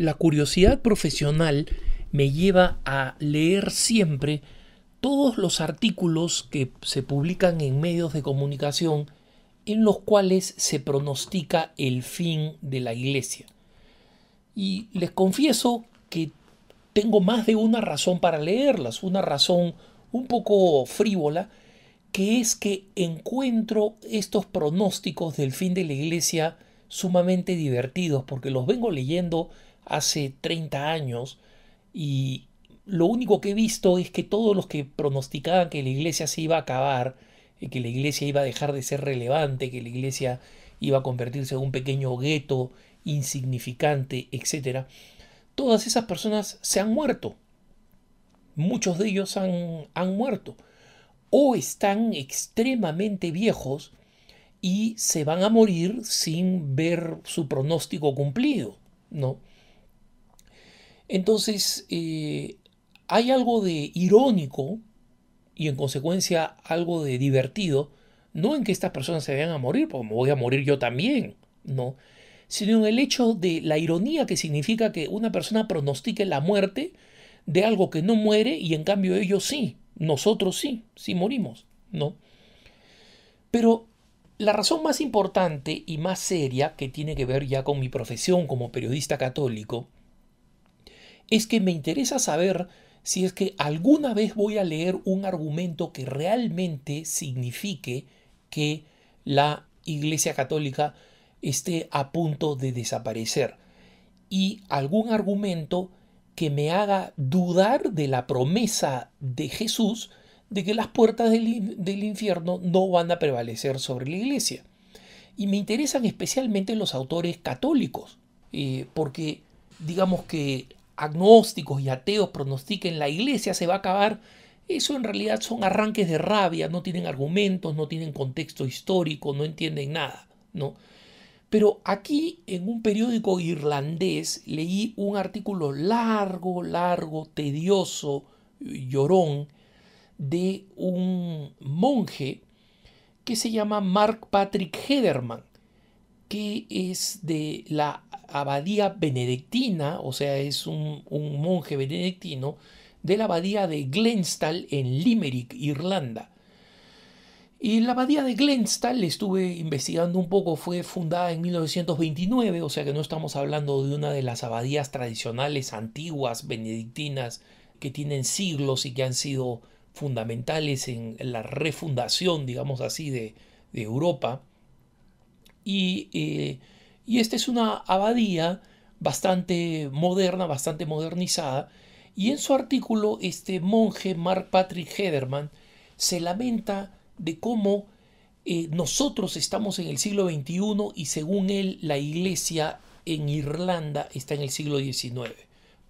La curiosidad profesional me lleva a leer siempre todos los artículos que se publican en medios de comunicación en los cuales se pronostica el fin de la iglesia. Y les confieso que tengo más de una razón para leerlas, una razón un poco frívola, que es que encuentro estos pronósticos del fin de la iglesia sumamente divertidos, porque los vengo leyendo hace 30 años y lo único que he visto es que todos los que pronosticaban que la iglesia se iba a acabar, eh, que la iglesia iba a dejar de ser relevante, que la iglesia iba a convertirse en un pequeño gueto insignificante, etc. Todas esas personas se han muerto. Muchos de ellos han, han muerto. O están extremadamente viejos y se van a morir sin ver su pronóstico cumplido, ¿no? Entonces, eh, hay algo de irónico y en consecuencia algo de divertido, no en que estas personas se vayan a morir, porque me voy a morir yo también, ¿no? sino en el hecho de la ironía que significa que una persona pronostique la muerte de algo que no muere y en cambio ellos sí, nosotros sí, sí morimos, ¿no? Pero la razón más importante y más seria que tiene que ver ya con mi profesión como periodista católico es que me interesa saber si es que alguna vez voy a leer un argumento que realmente signifique que la Iglesia Católica esté a punto de desaparecer y algún argumento que me haga dudar de la promesa de Jesús de que las puertas del, infierno no van a prevalecer sobre la iglesia. Y me interesan especialmente los autores católicos, eh, porque digamos que agnósticos y ateos pronostiquen la iglesia se va a acabar, eso en realidad son arranques de rabia, no tienen argumentos, no tienen contexto histórico, no entienden nada, ¿no? Pero aquí en un periódico irlandés leí un artículo largo, largo, tedioso, llorón, de un monje que se llama Mark Patrick Hederman que es de la abadía benedictina, o sea, es un, monje benedictino, de la abadía de Glenstal en Limerick, Irlanda. Y la abadía de Glenstal, estuve investigando un poco, fue fundada en 1929, o sea que no estamos hablando de una de las abadías tradicionales antiguas benedictinas que tienen siglos y que han sido fundamentales en la refundación, digamos así, de Europa. Eh, y, esta es una abadía bastante moderna, bastante modernizada. Y en su artículo, este monje Mark Patrick Hederman se lamenta de cómo eh, nosotros estamos en el siglo XXI y según él la iglesia en Irlanda está en el siglo XIX.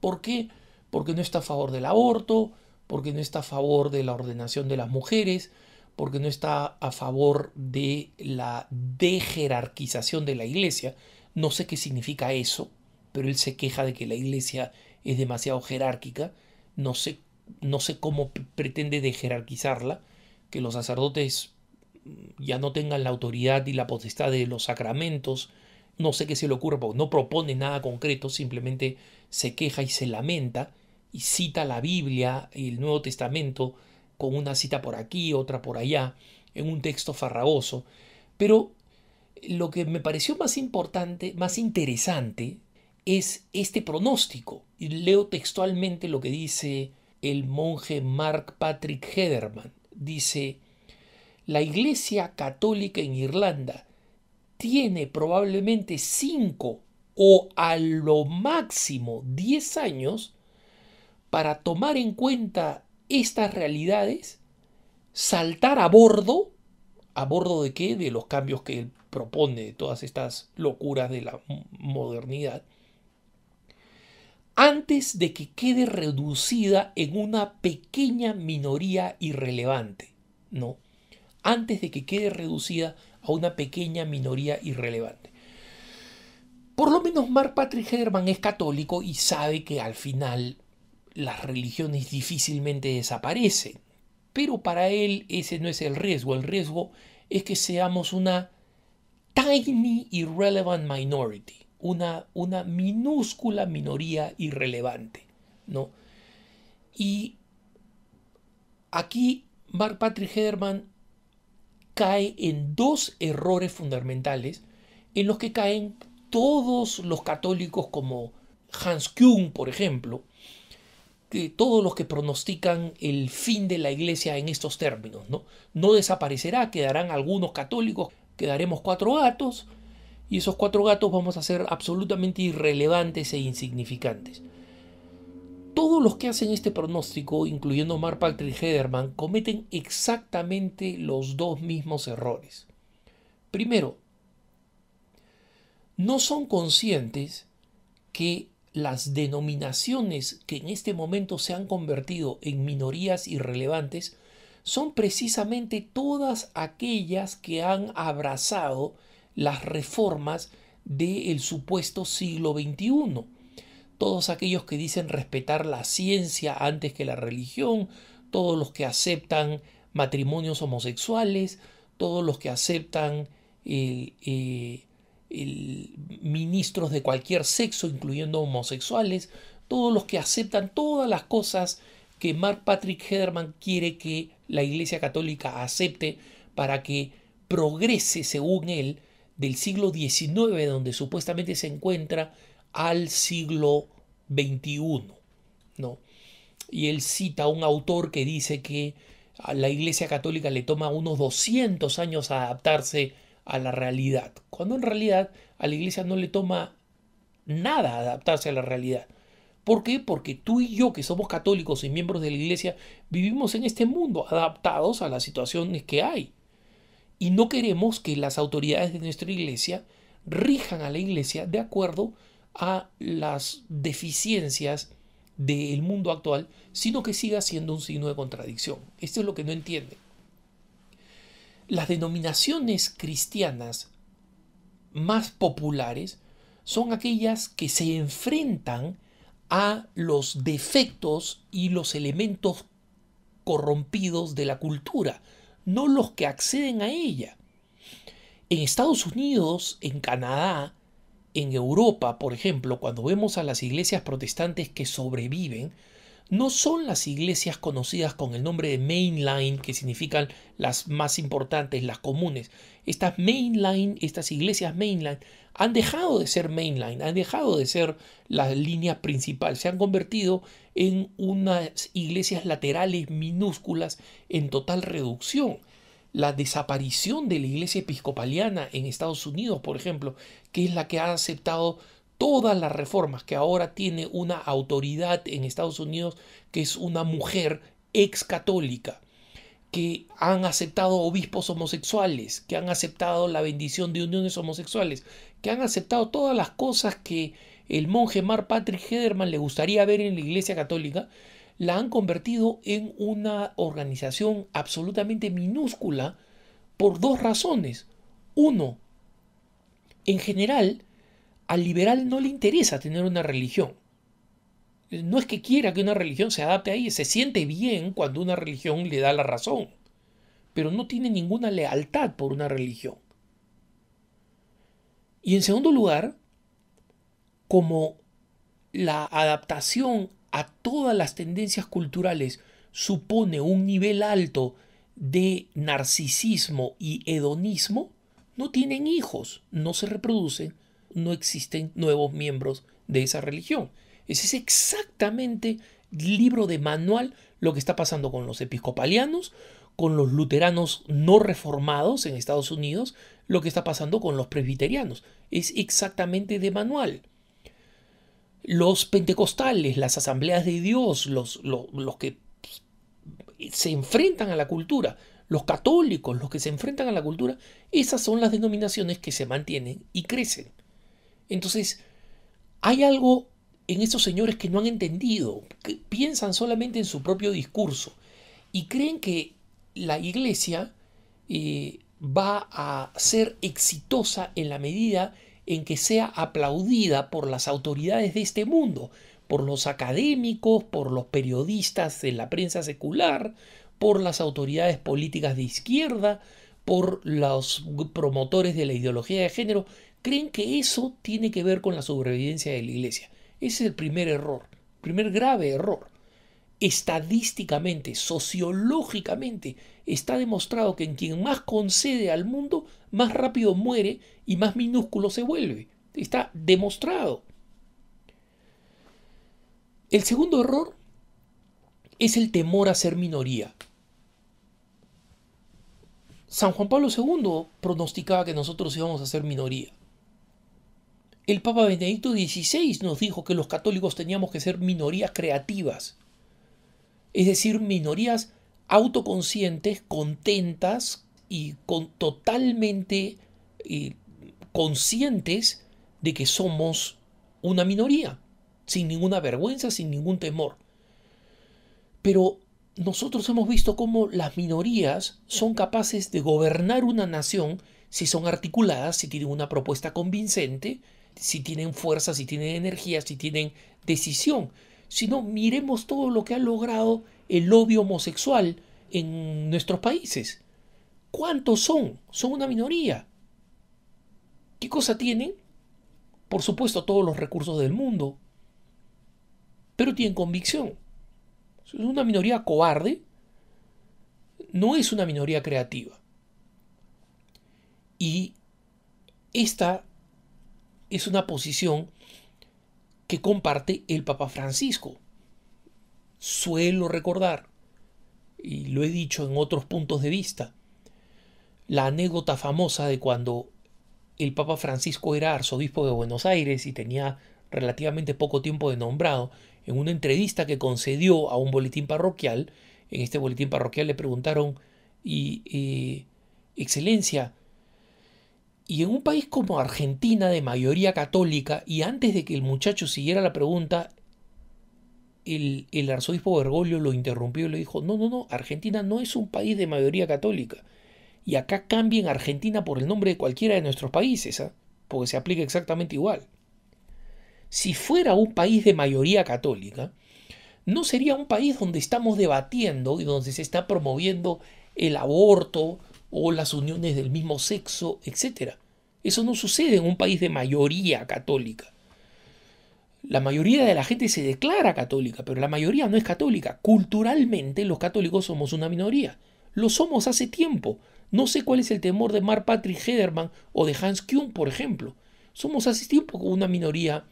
¿Por qué? Porque no está a favor del aborto, porque no está a favor de la ordenación de las mujeres, porque no está a favor de la dejerarquización de la iglesia. No sé qué significa eso, pero él se queja de que la iglesia es demasiado jerárquica. No sé, no sé cómo pretende dejerarquizarla, que los sacerdotes mm, ya no tengan la autoridad y la potestad de los sacramentos. No sé qué se le ocurre, porque no propone nada concreto, simplemente se queja y se lamenta y cita la Biblia y el Nuevo Testamento con una cita por aquí, otra por allá, en un texto farragoso. Pero lo que me pareció más importante, más interesante, es este pronóstico. Y leo textualmente lo que dice el monje Mark Patrick Hederman. Dice, la Iglesia Católica en Irlanda tiene probablemente cinco o a lo máximo 10 años para tomar en cuenta estas realidades, saltar a bordo, a bordo de qué? De los cambios que propone, de todas estas locuras de la modernidad, antes de que quede reducida en una pequeña minoría irrelevante, ¿no? Antes de que quede reducida a una pequeña minoría irrelevante. Por lo menos Mark Patrick Herman es católico y sabe que al final las religiones difícilmente desaparecen. Pero para él ese no es el riesgo. El riesgo es que seamos una tiny irrelevant minority, una, una minúscula minoría irrelevante. ¿no? Y aquí Mark Patrick Herman cae en dos errores fundamentales en los que caen todos los católicos como Hans Kuhn, por ejemplo, todos los que pronostican el fin de la iglesia en estos términos, ¿no? No desaparecerá, quedarán algunos católicos, quedaremos cuatro gatos, y esos cuatro gatos vamos a ser absolutamente irrelevantes e insignificantes. Todos los que hacen este pronóstico, incluyendo Mark Patrick Hederman, cometen exactamente los dos mismos errores. Primero, no son conscientes que las denominaciones que en este momento se han convertido en minorías irrelevantes son precisamente todas aquellas que han abrazado las reformas del supuesto siglo XXI. Todos aquellos que dicen respetar la ciencia antes que la religión, todos los que aceptan matrimonios homosexuales, todos los que aceptan eh, ministros de cualquier sexo, incluyendo homosexuales, todos los que aceptan todas las cosas que Mark Patrick Hederman quiere que la Iglesia Católica acepte para que progrese, según él, del siglo XIX, donde supuestamente se encuentra, al siglo XXI. ¿no? Y él cita a un autor que dice que a la Iglesia Católica le toma unos 200 años adaptarse a la realidad, cuando en realidad a la iglesia no le toma nada adaptarse a la realidad. ¿Por qué? Porque tú y yo, que somos católicos y miembros de la iglesia, vivimos en este mundo adaptados a las situaciones que hay. Y no queremos que las autoridades de nuestra iglesia rijan a la iglesia de acuerdo a las deficiencias del mundo actual, sino que siga siendo un signo de contradicción. Esto es lo que no entienden las denominaciones cristianas más populares son aquellas que se enfrentan a los defectos y los elementos corrompidos de la cultura, no los que acceden a ella. En Estados Unidos, en Canadá, en Europa, por ejemplo, cuando vemos a las iglesias protestantes que sobreviven, no son las iglesias conocidas con el nombre de mainline, que significan las más importantes, las comunes. Estas mainline, estas iglesias mainline, han dejado de ser mainline, han dejado de ser la línea principal, se han convertido en unas iglesias laterales minúsculas en total reducción la desaparición de la iglesia episcopaliana en Estados Unidos, por ejemplo, que es la que ha aceptado todas las reformas que ahora tiene una autoridad en Estados Unidos, que es una mujer ex católica, que han aceptado obispos homosexuales, que han aceptado la bendición de uniones homosexuales, que han aceptado todas las cosas que el monje Mar Patrick Hederman le gustaría ver en la Iglesia Católica, la han convertido en una organización absolutamente minúscula por dos razones. Uno, en general, al liberal no le interesa tener una religión. Eh, no es que quiera que una religión se adapte a ella, se siente bien cuando una religión le da la razón, pero no tiene ninguna lealtad por una religión. Y en segundo lugar, como la adaptación a todas las tendencias culturales supone un nivel alto de narcisismo y hedonismo, no tienen hijos, no se reproducen, no existen nuevos miembros de esa religión. Ese es exactamente libro de manual lo que está pasando con los episcopalianos, con los luteranos no reformados en Estados Unidos, lo que está pasando con los presbiterianos. Es exactamente de manual. Los pentecostales, las asambleas de Dios, los, los que se enfrentan a la cultura, los católicos, los que se enfrentan a la cultura, esas son las denominaciones que se mantienen y crecen. Entonces, hay algo en estos señores que no han entendido, que piensan solamente en su propio discurso y creen que la iglesia eh, va a ser exitosa en la medida en que sea aplaudida por las autoridades de este mundo, por los académicos, por los periodistas de la prensa secular, por las autoridades políticas de izquierda, por los promotores de la ideología de género creen que eso tiene que ver con la sobrevivencia de la iglesia. Ese es el primer error, primer grave error. Estadísticamente, sociológicamente, está demostrado que en quien más concede al mundo, más rápido muere y más minúsculo se vuelve. Está demostrado. El segundo error es el temor a ser minoría. San Juan Pablo II pronosticaba que nosotros íbamos a ser minoría. El Papa Benedicto XVI nos dijo que los católicos teníamos que ser minorías creativas, es decir, minorías autoconscientes, contentas y totalmente eh, conscientes de que somos una minoría, sin ninguna vergüenza, sin ningún temor. Pero nosotros hemos visto cómo las minorías son capaces de gobernar una nación si son articuladas, si tienen una propuesta convincente si tienen fuerza, si tienen energía, si tienen decisión, Si no, miremos todo lo que ha logrado el lobby homosexual en nuestros países. ¿Cuántos son? Son una minoría. ¿Qué cosa tienen? Por supuesto, todos los recursos del mundo, pero tienen convicción. Es una minoría cobarde, no es una minoría creativa. Y esta es una posición que comparte el Papa Francisco. Suelo recordar, y lo he dicho en otros puntos de vista, la anécdota famosa de cuando el Papa Francisco era arzobispo de Buenos Aires y tenía relativamente poco tiempo de nombrado, en una entrevista que concedió a un boletín parroquial, en este boletín parroquial le preguntaron, y, y eh, excelencia, y en un país como Argentina, de mayoría católica, y antes de que el muchacho siguiera la pregunta, el, arzobispo Bergoglio lo interrumpió y le dijo, no, no, no, Argentina no es un país de mayoría católica. Y acá cambien Argentina por el nombre de cualquiera de nuestros países, ¿ah? porque se aplica exactamente igual. Si fuera un país de mayoría católica, no sería un país donde estamos debatiendo y donde se está promoviendo el aborto, o las uniones del mismo sexo, etc. Eso no sucede en un país de mayoría católica. La mayoría de la gente se declara católica, pero la mayoría no es católica. Culturalmente los católicos somos una minoría. Lo somos hace tiempo. No sé cuál es el temor de Mark Patrick Hederman o de Hans Kuhn, por ejemplo. Somos hace tiempo una minoría,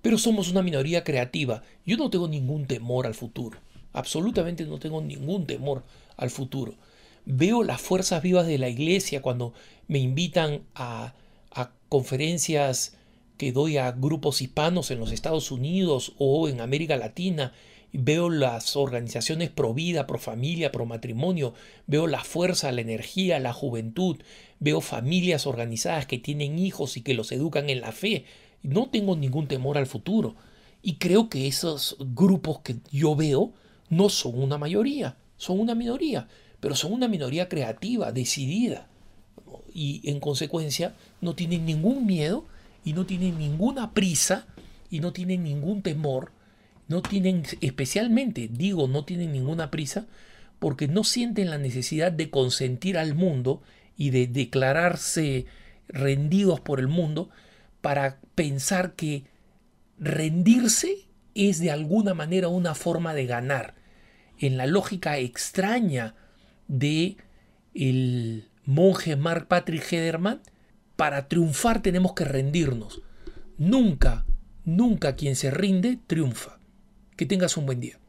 pero somos una minoría creativa. Yo no tengo ningún temor al futuro. Absolutamente no tengo ningún temor al futuro. Veo las fuerzas vivas de la iglesia cuando me invitan a, conferencias que doy a grupos hispanos en los Estados Unidos o en América Latina veo las organizaciones pro vida, pro familia, pro matrimonio, veo la fuerza, la energía, la juventud, veo familias organizadas que tienen hijos y que los educan en la fe. No tengo ningún temor al futuro. Y creo que esos grupos que yo veo no son una mayoría, son una minoría pero son una minoría creativa, decidida, y en consecuencia no tienen ningún miedo y no tienen ninguna prisa y no tienen ningún temor, no tienen especialmente, digo, no tienen ninguna prisa porque no sienten la necesidad de consentir al mundo y de declararse rendidos por el mundo para pensar que rendirse es de alguna manera una forma de ganar. En la lógica extraña de el monje Mark Patrick Hederman, para triunfar tenemos que rendirnos. Nunca, nunca quien se rinde triunfa. Que tengas un buen día.